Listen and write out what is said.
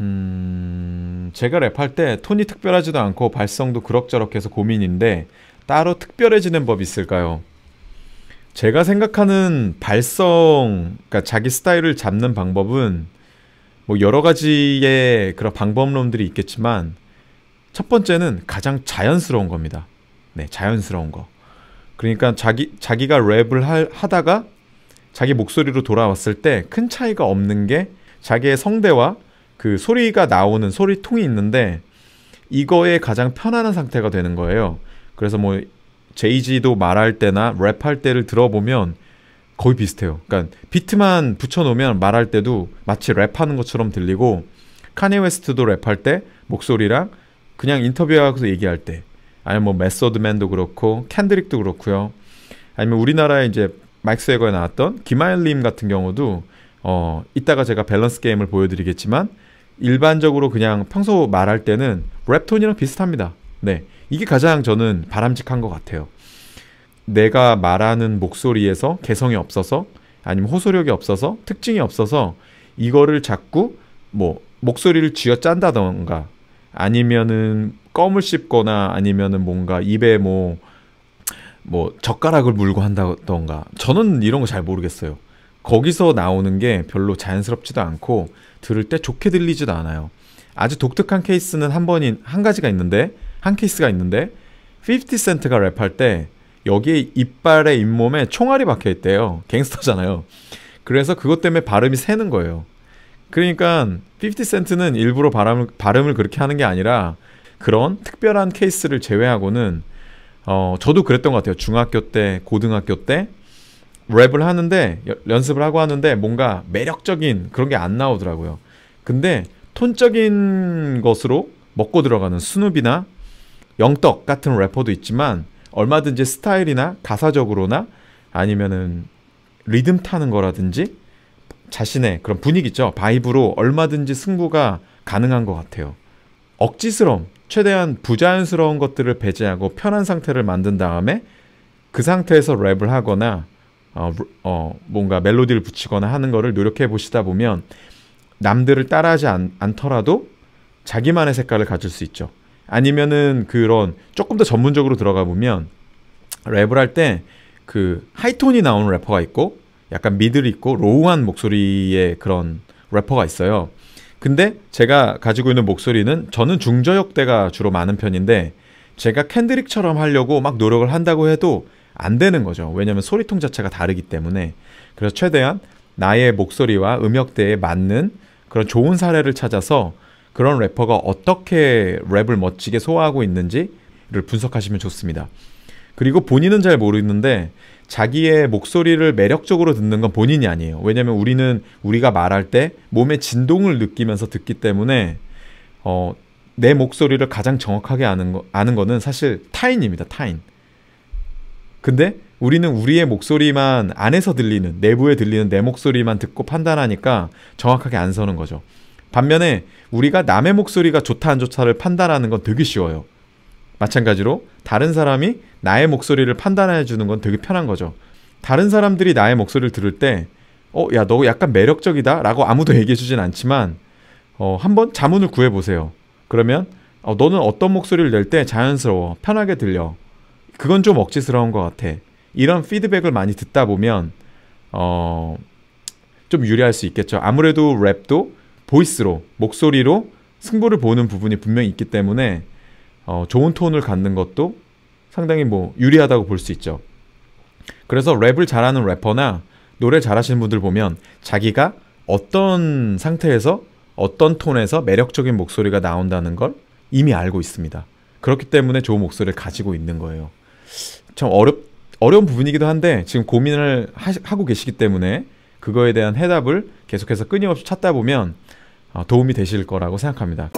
음, 제가 랩할 때 톤이 특별하지도 않고 발성도 그럭저럭해서 고민인데 따로 특별해지는 법 있을까요? 제가 생각하는 발성, 그러니까 자기 스타일을 잡는 방법은 뭐 여러 가지의 그런 방법론들이 있겠지만 첫 번째는 가장 자연스러운 겁니다. 네, 자연스러운 거. 그러니까 자기 자기가 랩을 할, 하다가 자기 목소리로 돌아왔을 때 큰 차이가 없는 게 자기의 성대와 그 소리가 나오는 소리통이 있는데 이거에 가장 편안한 상태가 되는 거예요. 그래서 뭐 제이지도 말할 때나 랩할 때를 들어보면 거의 비슷해요. 그러니까 비트만 붙여놓으면 말할 때도 마치 랩하는 것처럼 들리고 카니 웨스트도 랩할 때 목소리랑 그냥 인터뷰하고서 얘기할 때 아니면 뭐 메서드맨도 그렇고 캔드릭도 그렇고요. 아니면 우리나라에 이제 마이크 에거에 나왔던 김하일님 같은 경우도 어 이따가 제가 밸런스 게임을 보여드리겠지만 일반적으로 그냥 평소 말할 때는 랩톤이랑 비슷합니다. 네. 이게 가장 저는 바람직한 것 같아요. 내가 말하는 목소리에서 개성이 없어서 아니면 호소력이 없어서 특징이 없어서 이거를 자꾸 뭐 목소리를 쥐어 짠다던가 아니면은 껌을 씹거나 아니면은 뭔가 입에 뭐뭐 뭐 젓가락을 물고 한다던가 저는 이런 거 잘 모르겠어요. 거기서 나오는 게 별로 자연스럽지도 않고 들을 때 좋게 들리지도 않아요. 아주 독특한 케이스는 한 번인 한 가지가 있는데 한 케이스가 있는데 50센트가 랩할 때 여기에 이빨에 잇몸에 총알이 박혀 있대요. 갱스터잖아요. 그래서 그것 때문에 발음이 새는 거예요. 그러니까 50센트는 일부러 발음을, 발음을 그렇게 하는 게 아니라 그런 특별한 케이스를 제외하고는 어, 저도 그랬던 것 같아요. 중학교 때, 고등학교 때 랩을 하는데 연습을 하고 하는데 뭔가 매력적인 그런 게 안 나오더라고요. 근데 톤적인 것으로 먹고 들어가는 스눕이나 영떡 같은 래퍼도 있지만 얼마든지 스타일이나 가사적으로나 아니면은 리듬 타는 거라든지 자신의 그런 분위기죠. 바이브로 얼마든지 승부가 가능한 것 같아요. 억지스러움, 최대한 부자연스러운 것들을 배제하고 편한 상태를 만든 다음에 그 상태에서 랩을 하거나 어, 어, 뭔가 멜로디를 붙이거나 하는 거를 노력해 보시다 보면 남들을 따라하지 않, 않더라도 자기만의 색깔을 가질 수 있죠. 아니면은 그런 조금 더 전문적으로 들어가 보면 랩을 할 때 그 하이톤이 나오는 래퍼가 있고 약간 미들 있고 로우한 목소리의 그런 래퍼가 있어요. 근데 제가 가지고 있는 목소리는 저는 중저역대가 주로 많은 편인데 제가 캔드릭처럼 하려고 막 노력을 한다고 해도 안 되는 거죠. 왜냐하면 소리통 자체가 다르기 때문에 그래서 최대한 나의 목소리와 음역대에 맞는 그런 좋은 사례를 찾아서 그런 래퍼가 어떻게 랩을 멋지게 소화하고 있는지를 분석하시면 좋습니다. 그리고 본인은 잘 모르는데 자기의 목소리를 매력적으로 듣는 건 본인이 아니에요. 왜냐면 하 우리는 우리가 말할 때 몸의 진동을 느끼면서 듣기 때문에 어, 내 목소리를 가장 정확하게 아는, 거, 아는 거는 사실 타인입니다. 타인. 근데 우리는 우리의 목소리만 안에서 들리는 내부에 들리는 내 목소리만 듣고 판단하니까 정확하게 안 서는 거죠. 반면에 우리가 남의 목소리가 좋다 안 좋다를 판단하는 건 되게 쉬워요. 마찬가지로 다른 사람이 나의 목소리를 판단해 주는 건 되게 편한 거죠. 다른 사람들이 나의 목소리를 들을 때 어, 야, 너 약간 매력적이다? 라고 아무도 얘기해 주진 않지만, 어, 한번 자문을 구해 보세요. 그러면, 어, 너는 어떤 목소리를 낼 때 자연스러워, 편하게 들려. 그건 좀 억지스러운 것 같아. 이런 피드백을 많이 듣다 보면 어, 좀 유리할 수 있겠죠. 아무래도 랩도 보이스로 목소리로 승부를 보는 부분이 분명히 있기 때문에 어, 좋은 톤을 갖는 것도 상당히 뭐 유리하다고 볼 수 있죠. 그래서 랩을 잘하는 래퍼나 노래 잘하시는 분들 보면 자기가 어떤 상태에서 어떤 톤에서 매력적인 목소리가 나온다는 걸 이미 알고 있습니다. 그렇기 때문에 좋은 목소리를 가지고 있는 거예요. 참 어렵 어려운 부분이기도 한데 지금 고민을 하 하고 계시기 때문에 그거에 대한 해답을 계속해서 끊임없이 찾다 보면 어, 도움이 되실 거라고 생각합니다.